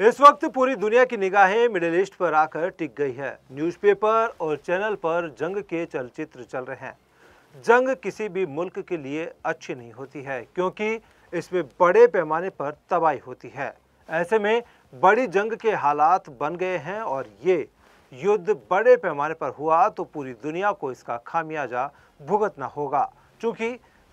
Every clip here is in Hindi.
इस वक्त पूरी दुनिया की निगाहें मिडिल ईस्ट पर आकर टिक गई है न्यूज़पेपर और चैनल पर जंग के चलचित्र चल रहे हैं जंग किसी भी मुल्क के लिए अच्छी नहीं होती है क्योंकि इसमें बड़े पैमाने पर तबाही होती है ऐसे में बड़ी जंग के हालात बन गए हैं और ये युद्ध बड़े पैमाने पर हुआ तो पूरी दुनिया को इसका खामियाजा भुगतना होगा चूँकि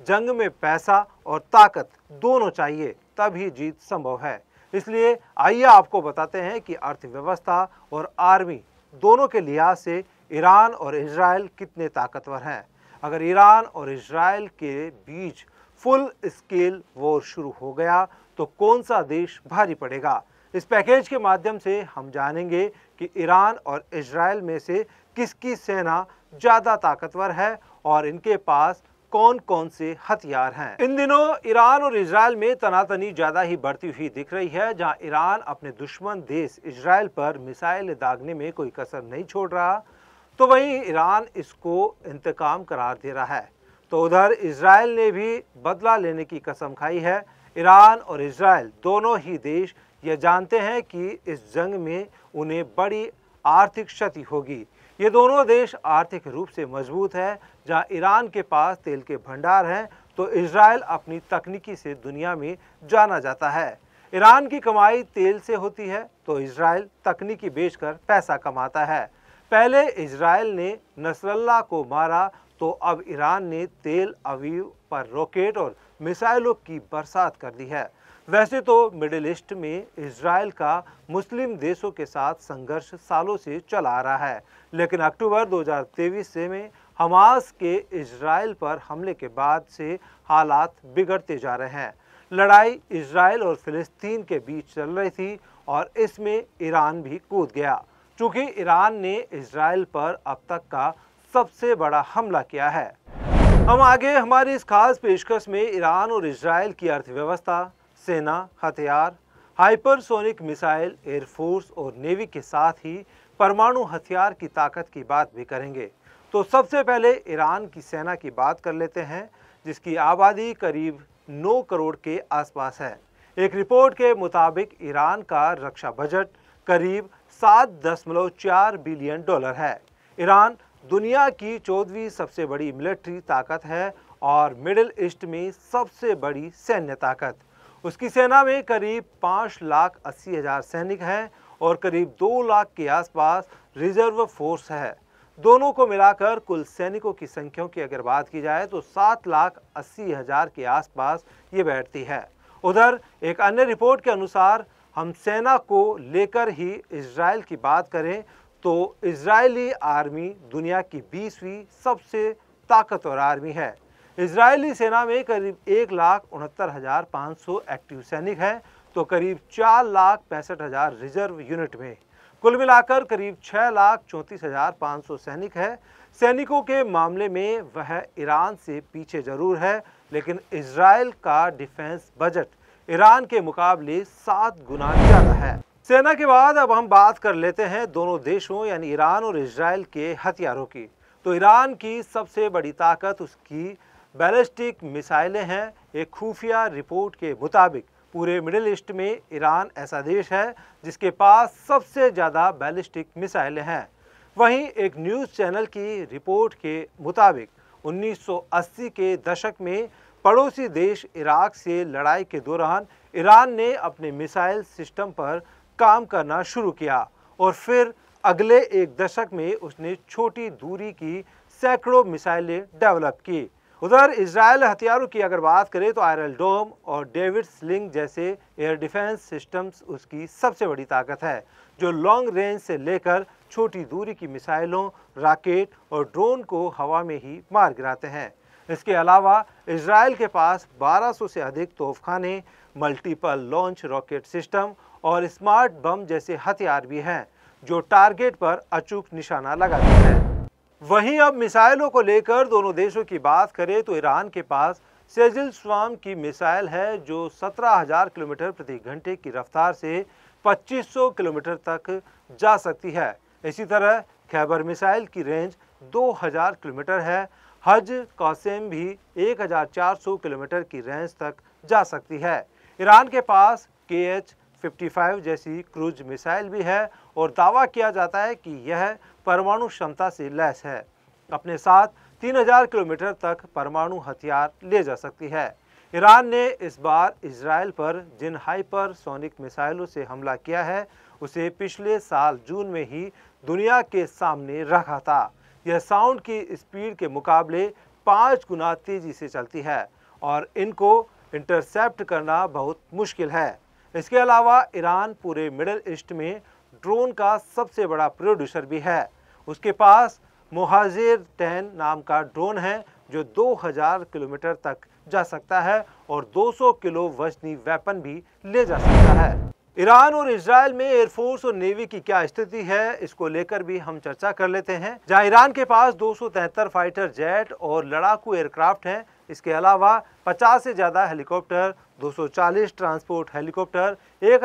जंग में पैसा और ताकत दोनों चाहिए तभी जीत संभव है इसलिए आइए आपको बताते हैं कि अर्थव्यवस्था और आर्मी दोनों के लिहाज से ईरान और इसराइल कितने ताकतवर हैं अगर ईरान और इसराइल के बीच फुल स्केल वॉर शुरू हो गया तो कौन सा देश भारी पड़ेगा इस पैकेज के माध्यम से हम जानेंगे कि ईरान और इसराइल में से किसकी सेना ज़्यादा ताकतवर है और इनके पास कौन कौन से हथियार हैं इन दिनों ईरान और इसराइल में तनातनी ज्यादा ही बढ़ती हुई दिख रही है जहां ईरान अपने दुश्मन देश इसराइल पर मिसाइल दागने में कोई कसर नहीं छोड़ रहा तो वहीं ईरान इसको इंतकाम करार दे रहा है तो उधर इसराइल ने भी बदला लेने की कसम खाई है ईरान और इसराइल दोनों ही देश ये जानते हैं कि इस जंग में उन्हें बड़ी आर्थिक क्षति होगी ये दोनों देश आर्थिक रूप से मजबूत है जहाँ ईरान के पास तेल के भंडार हैं तो इसराइल अपनी तकनीकी से दुनिया में जाना जाता है ईरान की कमाई तेल से होती है तो इसराइल तकनीकी बेचकर पैसा कमाता है पहले इसराइल ने नसरल्ला को मारा तो अब ईरान ने तेल अवीव पर रॉकेट और मिसाइलों की बरसात कर दी है वैसे तो मिडिल ईस्ट में इसराइल का मुस्लिम देशों के साथ संघर्ष सालों से चला आ रहा है लेकिन अक्टूबर 2023 से में हमास के इसराइल पर हमले के बाद से हालात बिगड़ते जा रहे हैं लड़ाई इसराइल और फिलिस्तीन के बीच चल रही थी और इसमें ईरान भी कूद गया चूँकि ईरान ने इसराइल पर अब तक का सबसे बड़ा हमला किया है हम आगे हमारी इस खास पेशकश में ईरान और इसराइल की अर्थव्यवस्था सेना हथियार हाइपरसोनिक मिसाइल एयरफोर्स और नेवी के साथ ही परमाणु हथियार की ताकत की बात भी करेंगे तो सबसे पहले ईरान की सेना की बात कर लेते हैं जिसकी आबादी करीब 9 करोड़ के आसपास है एक रिपोर्ट के मुताबिक ईरान का रक्षा बजट करीब सात दशमलव चार बिलियन डॉलर है ईरान दुनिया की चौदहवीं सबसे बड़ी मिलिट्री ताकत है और मिडिल ईस्ट में सबसे बड़ी सैन्य ताकत उसकी सेना में करीब पाँच लाख अस्सी हज़ार सैनिक हैं और करीब दो लाख के आसपास रिजर्व फोर्स है दोनों को मिलाकर कुल सैनिकों की संख्या की अगर बात की जाए तो सात लाख अस्सी हज़ार के आसपास ये बैठती है उधर एक अन्य रिपोर्ट के अनुसार हम सेना को लेकर ही इसराइल की बात करें तो इसराइली आर्मी दुनिया की बीसवीं सबसे ताकतवर आर्मी है इजरायली सेना में करीब एक लाख उनहत्तर हज़ार पाँच सौ एक्टिव सैनिक हैं तो करीब चार लाख पैंसठ हज़ार रिजर्व यूनिट में कुल मिलाकर करीब छः लाख चौंतीस हज़ार पाँच सौ सैनिक है सैनिकों के मामले में वह ईरान से पीछे ज़रूर है लेकिन इसराइल का डिफेंस बजट ईरान के मुकाबले सात गुना ज़्यादा है सेना के बाद अब हम बात कर लेते हैं दोनों देशों यानी ईरान और इसराइल के हथियारों की तो ईरान की सबसे बड़ी ताकत उसकी बैलिस्टिक मिसाइलें हैं एक खुफिया रिपोर्ट के मुताबिक पूरे मिडिल ईस्ट में ईरान ऐसा देश है जिसके पास सबसे ज़्यादा बैलिस्टिक मिसाइलें हैं वहीं एक न्यूज़ चैनल की रिपोर्ट के मुताबिक 1980 के दशक में पड़ोसी देश इराक से लड़ाई के दौरान ईरान ने अपने मिसाइल सिस्टम पर काम करना शुरू किया और फिर अगले एक दशक में उसने छोटी दूरी की सैकड़ों मिसाइलें डेवलप की उधर इसराइल हथियारों की अगर बात करें तो आयरल डोम और डेविड स्लिंग जैसे एयर डिफेंस सिस्टम्स उसकी सबसे बड़ी ताकत है जो लॉन्ग रेंज से लेकर छोटी दूरी की मिसाइलों राकेट और ड्रोन को हवा में ही मार गिराते हैं इसके अलावा इसराइल के पास 1200 से अधिक तोफखाने मल्टीपल लॉन्च रॉकेट सिस्टम और स्मार्ट बम जैसे हथियार भी हैं जो टारगेट पर अचूक निशाना लगाते हैं वहीं अब मिसाइलों को लेकर दोनों देशों की बात करें तो ईरान के पास सेजिल स्वाम की मिसाइल है जो 17,000 किलोमीटर प्रति घंटे की रफ्तार से 2500 किलोमीटर तक जा सकती है इसी तरह खैबर मिसाइल की रेंज 2000 किलोमीटर है हज कासिम भी 1400 किलोमीटर की रेंज तक जा सकती है ईरान के पास के एच 55 जैसी क्रूज मिसाइल भी है और दावा किया जाता है कि यह परमाणु क्षमता से लैस है अपने साथ 3000 किलोमीटर तक परमाणु हथियार ले जा सकती है ईरान ने इस बार इसराइल पर जिन हाइपरसोनिक मिसाइलों से हमला किया है उसे पिछले साल जून में ही दुनिया के सामने रखा था यह साउंड की स्पीड के मुकाबले पाँच गुना तेज़ी से चलती है और इनको इंटरसेप्ट करना बहुत मुश्किल है इसके अलावा ईरान पूरे मिडल ईस्ट में ड्रोन का सबसे बड़ा प्रोड्यूसर भी है उसके पास मुहाजिर टेन नाम का ड्रोन है जो 2000 किलोमीटर तक जा सकता है और 200 किलो वजनी वेपन भी ले जा सकता है ईरान और इसराइल में एयरफोर्स और नेवी की क्या स्थिति है इसको लेकर भी हम चर्चा कर लेते हैं जहां ईरान के पास दो फाइटर जेट और लड़ाकू एयरक्राफ्ट हैं इसके अलावा 50 से ज़्यादा हेलीकॉप्टर 240 ट्रांसपोर्ट हेलीकॉप्टर एक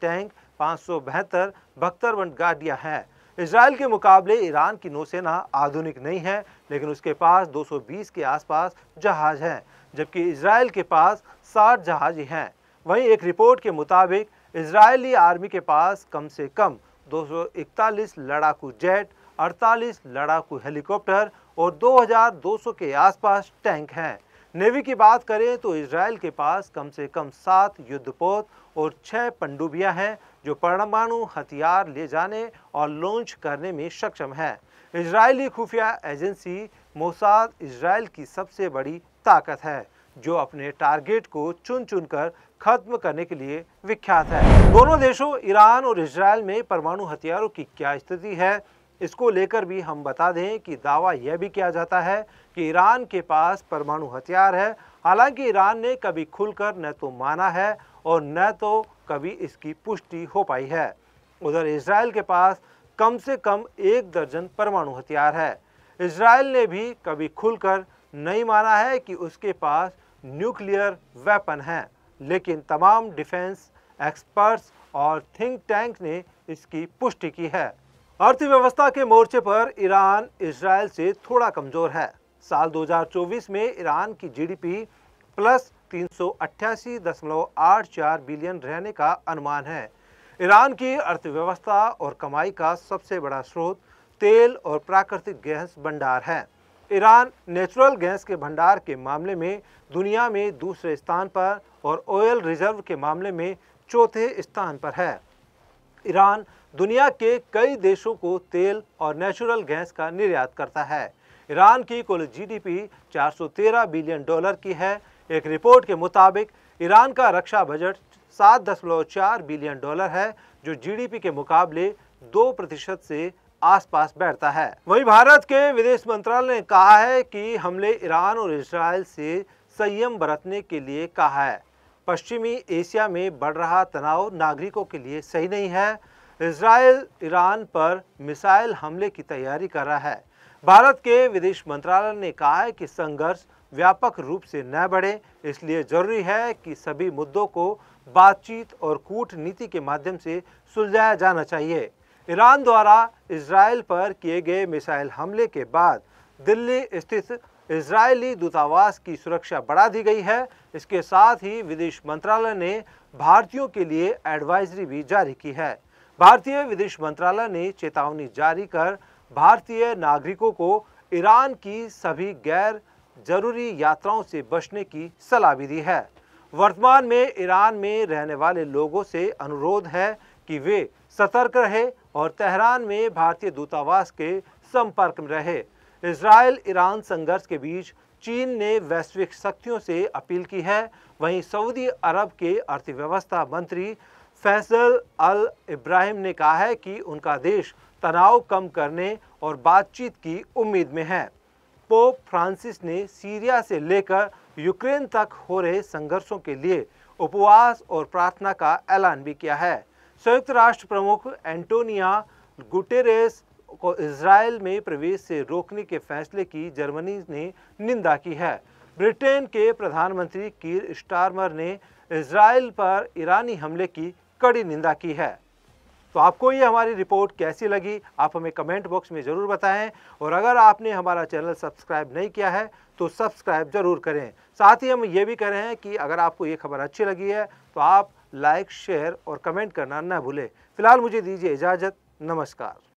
टैंक पाँच सौ बहत्तर बख्तरबंद गाड़ियाँ हैं इसराइल के मुकाबले ईरान की नौसेना आधुनिक नहीं है लेकिन उसके पास 220 के आसपास जहाज हैं जबकि इसराइल के पास 60 जहाज हैं वहीं एक रिपोर्ट के मुताबिक इसराइली आर्मी के पास कम से कम 241 लड़ाकू जेट 48 लड़ाकू हेलीकॉप्टर और 2200 के आसपास टैंक हैं नेवी की बात करें तो इसराइल के पास कम से कम सात युद्धपोत और छह पंडुबियां हैं जो परमाणु हथियार ले जाने और लॉन्च करने में सक्षम है इसराइली खुफिया एजेंसी मोसाद इसराइल की सबसे बड़ी ताकत है जो अपने टारगेट को चुन चुन कर खत्म करने के लिए विख्यात है दोनों देशों ईरान और इसराइल में परमाणु हथियारों की क्या स्थिति है इसको लेकर भी हम बता दें कि दावा यह भी किया जाता है कि ईरान के पास परमाणु हथियार है हालांकि ईरान ने कभी खुलकर न तो माना है और न तो कभी इसकी पुष्टि हो पाई है उधर इसराइल के पास कम से कम एक दर्जन परमाणु हथियार है इसराइल ने भी कभी खुलकर नहीं माना है कि उसके पास न्यूक्लियर वेपन है लेकिन तमाम डिफेंस एक्सपर्ट्स और थिंक टैंक ने इसकी पुष्टि की है अर्थव्यवस्था के मोर्चे पर ईरान इसराइल से थोड़ा कमजोर है साल 2024 में ईरान की जीडीपी प्लस तीन बिलियन रहने का अनुमान है ईरान की अर्थव्यवस्था और कमाई का सबसे बड़ा स्रोत तेल और प्राकृतिक गैस भंडार है ईरान नेचुरल गैस के भंडार के मामले में दुनिया में दूसरे स्थान पर और ऑयल रिजर्व के मामले में चौथे स्थान पर है ईरान दुनिया के कई देशों को तेल और नेचुरल गैस का निर्यात करता है ईरान की कुल जीडीपी 413 बिलियन डॉलर की है एक रिपोर्ट के मुताबिक ईरान का रक्षा बजट 7.4 बिलियन डॉलर है जो जीडीपी के मुकाबले दो प्रतिशत से आसपास बैठता है वहीं भारत के विदेश मंत्रालय ने कहा है कि हमले ईरान और इसराइल से संयम बरतने के लिए कहा है पश्चिमी एशिया में बढ़ रहा तनाव नागरिकों के लिए सही नहीं है इसराइल ईरान पर मिसाइल हमले की तैयारी कर रहा है भारत के विदेश मंत्रालय ने कहा है कि संघर्ष व्यापक रूप से न बढ़े इसलिए जरूरी है कि सभी मुद्दों को बातचीत और कूटनीति के माध्यम से सुलझाया जाना चाहिए ईरान द्वारा इसराइल पर किए गए मिसाइल हमले के बाद दिल्ली स्थित इसराइली दूतावास की सुरक्षा बढ़ा दी गई है इसके साथ ही विदेश मंत्रालय ने भारतीयों के लिए एडवाइजरी भी जारी की है भारतीय विदेश मंत्रालय ने चेतावनी जारी कर भारतीय नागरिकों को ईरान की सभी गैर जरूरी यात्राओं से बचने की सलाह भी दी है वर्तमान में ईरान में रहने वाले लोगों से अनुरोध है कि वे सतर्क रहे और तेहरान में भारतीय दूतावास के संपर्क में रहे इसराइल ईरान संघर्ष के बीच चीन ने वैश्विक शक्तियों से अपील की है वहीं सऊदी अरब के अर्थव्यवस्था मंत्री फैसल अल इब्राहिम ने कहा है कि उनका देश तनाव कम करने और बातचीत की उम्मीद में है पोप फ्रांसिस ने सीरिया से लेकर यूक्रेन तक हो रहे संघर्षों के लिए उपवास और प्रार्थना का ऐलान भी किया है संयुक्त राष्ट्र प्रमुख एंटोनिया गुटेरेस को इसराइल में प्रवेश से रोकने के फैसले की जर्मनी ने निंदा की है ब्रिटेन के प्रधानमंत्री कीर स्टारमर ने इसराइल पर ईरानी हमले की कड़ी निंदा की है तो आपको ये हमारी रिपोर्ट कैसी लगी आप हमें कमेंट बॉक्स में ज़रूर बताएं और अगर आपने हमारा चैनल सब्सक्राइब नहीं किया है तो सब्सक्राइब ज़रूर करें साथ ही हम ये भी कह रहे हैं कि अगर आपको ये खबर अच्छी लगी है तो आप लाइक शेयर और कमेंट करना ना भूलें फिलहाल मुझे दीजिए इजाज़त नमस्कार